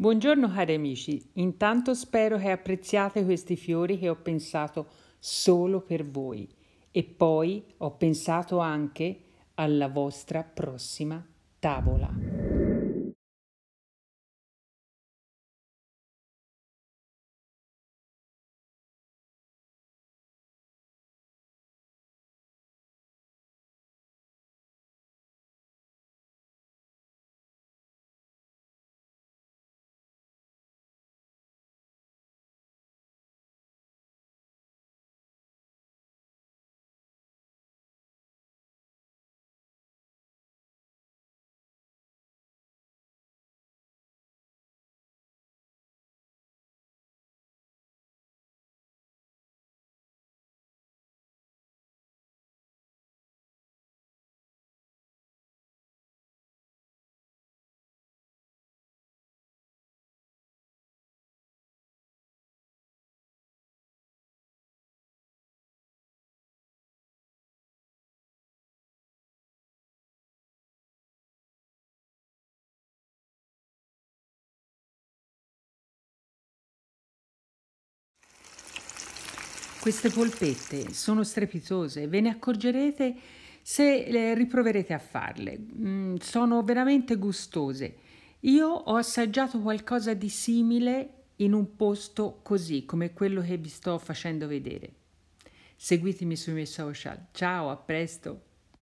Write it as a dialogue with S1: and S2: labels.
S1: Buongiorno cari amici, intanto spero che apprezziate questi fiori che ho pensato solo per voi e poi ho pensato anche alla vostra prossima tavola. Queste polpette sono strepitose, ve ne accorgerete se le riproverete a farle. Mm, sono veramente gustose. Io ho assaggiato qualcosa di simile in un posto così come quello che vi sto facendo vedere. Seguitemi sui miei social. Ciao, a presto!